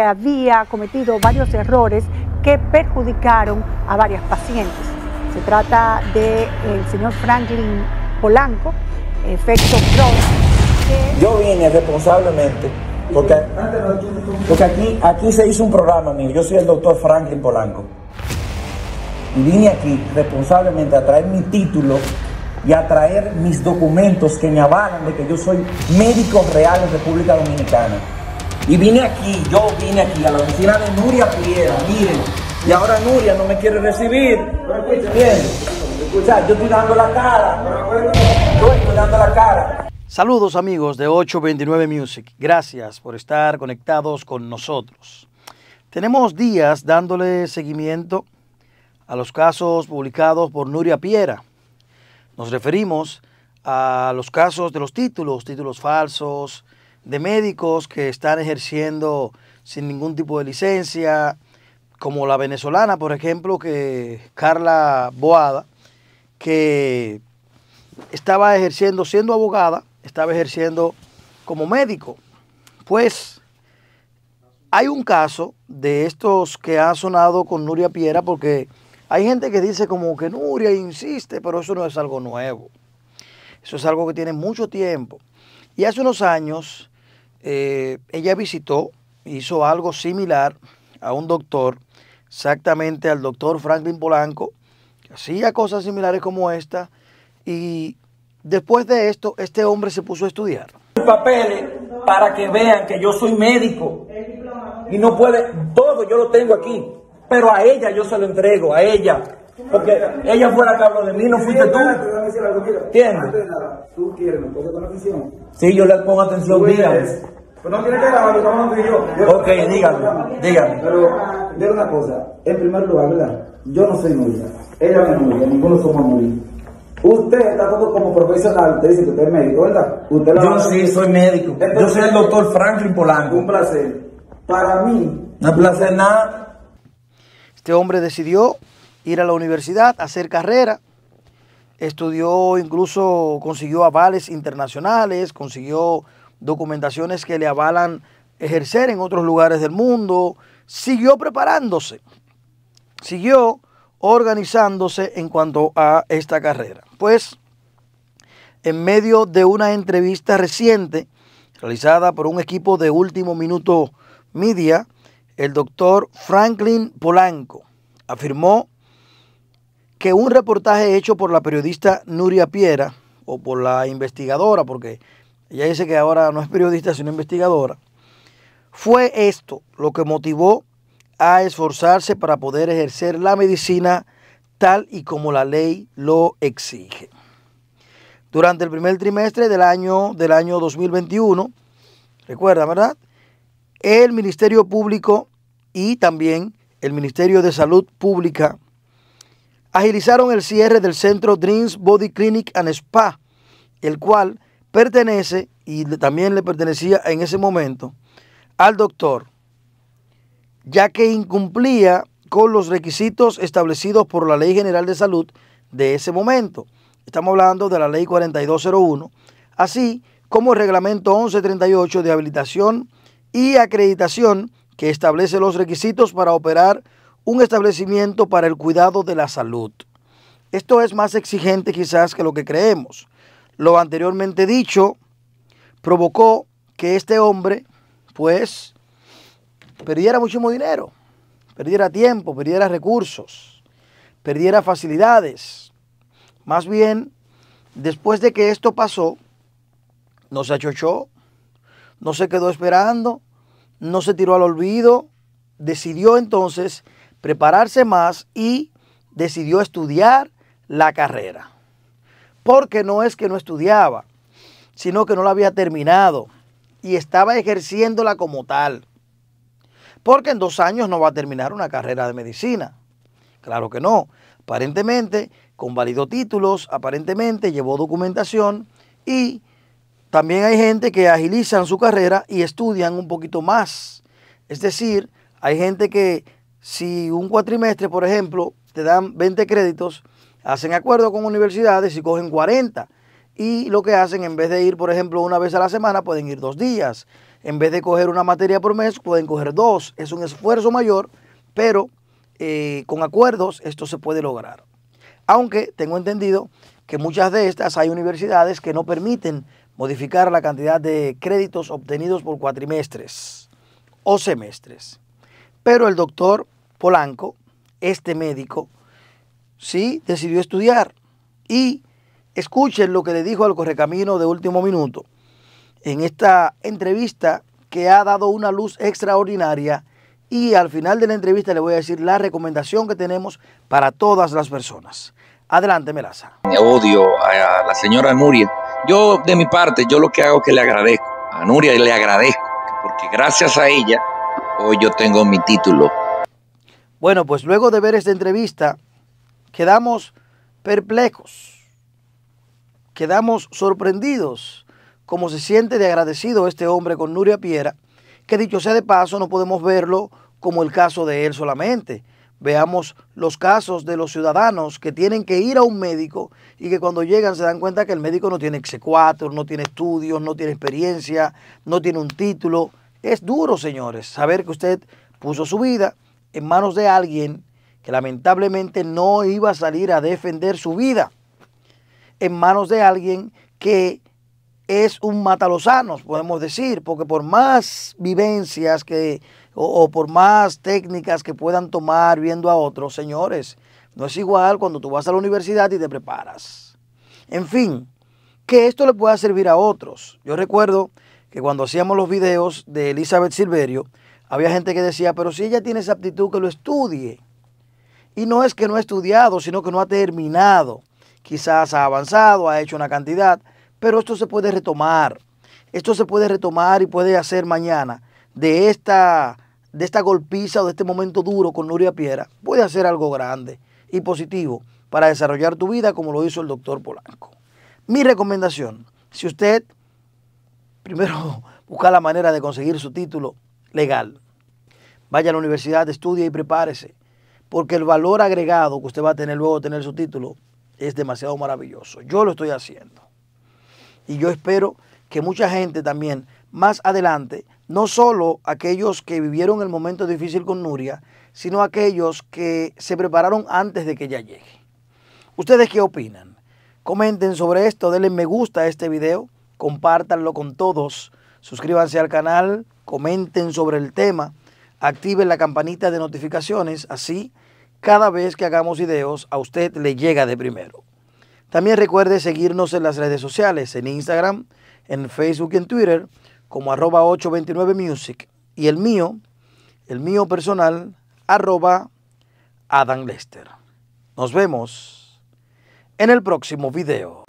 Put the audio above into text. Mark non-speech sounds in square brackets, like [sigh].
había cometido varios errores que perjudicaron a varias pacientes. Se trata del señor Franklin Polanco, efecto Cross. Yo vine responsablemente porque, aquí, aquí se hizo un programa Yo soy el doctor Franklin Polanco. Y vine aquí responsablemente a traer mi título y a traer mis documentos que me avalan de que yo soy médico real en República Dominicana. Y vine aquí, yo vine aquí a la oficina de Nuria Piera, miren. Y ahora Nuria no me quiere recibir. escuchen bien. O yo estoy dando la cara. Yo dando la cara. Saludos amigos de 829 Music. Gracias por estar conectados con nosotros. Tenemos días dándole seguimiento a los casos publicados por Nuria Piera. Nos referimos a los casos de los títulos, títulos falsos, de médicos que están ejerciendo sin ningún tipo de licencia, como la venezolana, por ejemplo, que Carla Boada, que estaba ejerciendo, siendo abogada, estaba ejerciendo como médico. Pues hay un caso de estos que ha sonado con Nuria Piera, porque hay gente que dice como que Nuria insiste, pero eso no es algo nuevo. Eso es algo que tiene mucho tiempo. Y hace unos años eh, ella visitó, hizo algo similar a un doctor, exactamente al doctor Franklin Polanco, que hacía cosas similares como esta, y después de esto, este hombre se puso a estudiar. Papeles para que vean que yo soy médico y no puede, todo yo lo tengo aquí, pero a ella yo se lo entrego, a ella, porque ella fue la que habló de mí, no fuiste tú. ¿Entiendes? Tú quieres, me Sí, yo le pongo atención, dígame. Pero pues no tiene que hablar, estamos hablando yo. yo. Ok, dígame, dígame. Pero, de una cosa, en primer lugar, ¿verdad? Yo no soy novia, ella no es novia, ninguno somos novios. Usted está todo como profesional, usted dice que usted es médico, ¿verdad? Usted yo sí, soy médico. yo soy el doctor Franklin Polanco. Un placer. Para mí. No es placer nada. Este hombre decidió ir a la universidad, hacer carrera. Estudió, incluso consiguió avales internacionales, consiguió documentaciones que le avalan ejercer en otros lugares del mundo. Siguió preparándose, siguió organizándose en cuanto a esta carrera. Pues, en medio de una entrevista reciente realizada por un equipo de último minuto media, el doctor Franklin Polanco afirmó que un reportaje hecho por la periodista Nuria Piera, o por la investigadora, porque ella dice que ahora no es periodista, sino investigadora, fue esto lo que motivó a esforzarse para poder ejercer la medicina tal y como la ley lo exige. Durante el primer trimestre del año, del año 2021, recuerda, ¿verdad? El Ministerio Público y también el Ministerio de Salud Pública agilizaron el cierre del centro Dreams Body Clinic and Spa, el cual pertenece y también le pertenecía en ese momento al doctor, ya que incumplía con los requisitos establecidos por la Ley General de Salud de ese momento. Estamos hablando de la Ley 4201, así como el Reglamento 1138 de habilitación y acreditación que establece los requisitos para operar un establecimiento para el cuidado de la salud. Esto es más exigente quizás que lo que creemos. Lo anteriormente dicho provocó que este hombre, pues, perdiera muchísimo dinero, perdiera tiempo, perdiera recursos, perdiera facilidades. Más bien, después de que esto pasó, no se achochó, no se quedó esperando, no se tiró al olvido, decidió entonces prepararse más y decidió estudiar la carrera. Porque no es que no estudiaba, sino que no la había terminado y estaba ejerciéndola como tal. Porque en dos años no va a terminar una carrera de medicina. Claro que no. Aparentemente convalidó títulos, aparentemente llevó documentación y también hay gente que agilizan su carrera y estudian un poquito más. Es decir, hay gente que si un cuatrimestre, por ejemplo, te dan 20 créditos, hacen acuerdo con universidades y cogen 40. Y lo que hacen, en vez de ir, por ejemplo, una vez a la semana, pueden ir dos días. En vez de coger una materia por mes, pueden coger dos. Es un esfuerzo mayor, pero eh, con acuerdos esto se puede lograr. Aunque tengo entendido que muchas de estas hay universidades que no permiten modificar la cantidad de créditos obtenidos por cuatrimestres o semestres. Pero el doctor Polanco, este médico, sí decidió estudiar. Y escuchen lo que le dijo al Correcamino de último minuto. En esta entrevista que ha dado una luz extraordinaria y al final de la entrevista le voy a decir la recomendación que tenemos para todas las personas. Adelante, Melaza. Odio a la señora Nuria. Yo, de mi parte, yo lo que hago es que le agradezco. A Nuria le agradezco, porque gracias a ella Hoy yo tengo mi título. Bueno, pues luego de ver esta entrevista, quedamos perplejos, quedamos sorprendidos, como se siente de agradecido este hombre con Nuria Piera, que dicho sea de paso, no podemos verlo como el caso de él solamente. Veamos los casos de los ciudadanos que tienen que ir a un médico y que cuando llegan se dan cuenta que el médico no tiene X4, no tiene estudios, no tiene experiencia, no tiene un título, es duro, señores, saber que usted puso su vida en manos de alguien que lamentablemente no iba a salir a defender su vida, en manos de alguien que es un matalozanos, podemos decir, porque por más vivencias que, o, por más técnicas que puedan tomar viendo a otros, señores, no es igual cuando tú vas a la universidad y te preparas. En fin, que esto le pueda servir a otros. Yo recuerdo que cuando hacíamos los videos de Elizabeth Silverio, había gente que decía, pero si ella tiene esa aptitud, que lo estudie. Y no es que no ha estudiado, sino que no ha terminado. Quizás ha avanzado, ha hecho una cantidad, pero esto se puede retomar. Esto se puede retomar y puede hacer mañana de esta, de esta golpiza o de este momento duro con Nuria Piera. Puede hacer algo grande y positivo para desarrollar tu vida como lo hizo el doctor Polanco. Mi recomendación, si usted primero [laughs] buscar la manera de conseguir su título legal. Vaya a la universidad, estudie y prepárese, porque el valor agregado que usted va a tener luego de tener su título es demasiado maravilloso. Yo lo estoy haciendo. Y yo espero que mucha gente también, más adelante, no solo aquellos que vivieron el momento difícil con Nuria, sino aquellos que se prepararon antes de que ella llegue. ¿Ustedes qué opinan? Comenten sobre esto, denle me gusta a este video compártanlo con todos, suscríbanse al canal, comenten sobre el tema, activen la campanita de notificaciones, así cada vez que hagamos videos a usted le llega de primero. También recuerde seguirnos en las redes sociales, en Instagram, en Facebook y en Twitter, como arroba 829music. Y el mío, el mío personal, arroba Lester. Nos vemos en el próximo video.